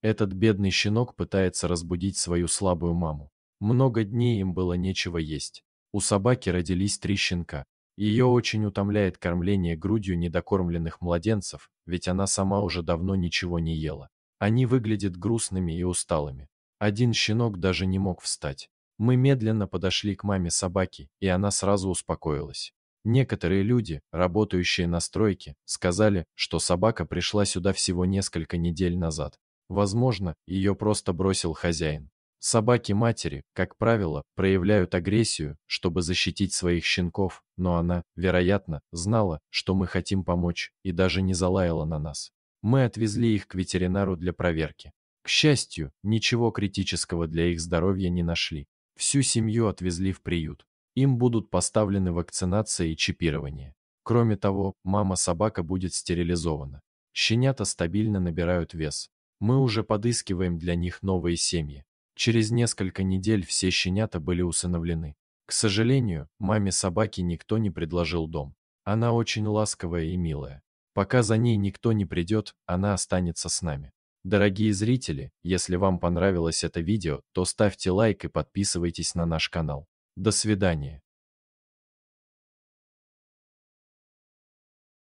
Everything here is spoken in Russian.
Этот бедный щенок пытается разбудить свою слабую маму. Много дней им было нечего есть. У собаки родились три щенка. Ее очень утомляет кормление грудью недокормленных младенцев, ведь она сама уже давно ничего не ела. Они выглядят грустными и усталыми. Один щенок даже не мог встать. Мы медленно подошли к маме собаки, и она сразу успокоилась. Некоторые люди, работающие на стройке, сказали, что собака пришла сюда всего несколько недель назад. Возможно, ее просто бросил хозяин. Собаки-матери, как правило, проявляют агрессию, чтобы защитить своих щенков, но она, вероятно, знала, что мы хотим помочь, и даже не залаяла на нас. Мы отвезли их к ветеринару для проверки. К счастью, ничего критического для их здоровья не нашли. Всю семью отвезли в приют. Им будут поставлены вакцинация и чипирование. Кроме того, мама-собака будет стерилизована. Щенята стабильно набирают вес, мы уже подыскиваем для них новые семьи. Через несколько недель все щенята были усыновлены. К сожалению, маме собаки никто не предложил дом. Она очень ласковая и милая. Пока за ней никто не придет, она останется с нами. Дорогие зрители, если вам понравилось это видео, то ставьте лайк и подписывайтесь на наш канал. До свидания.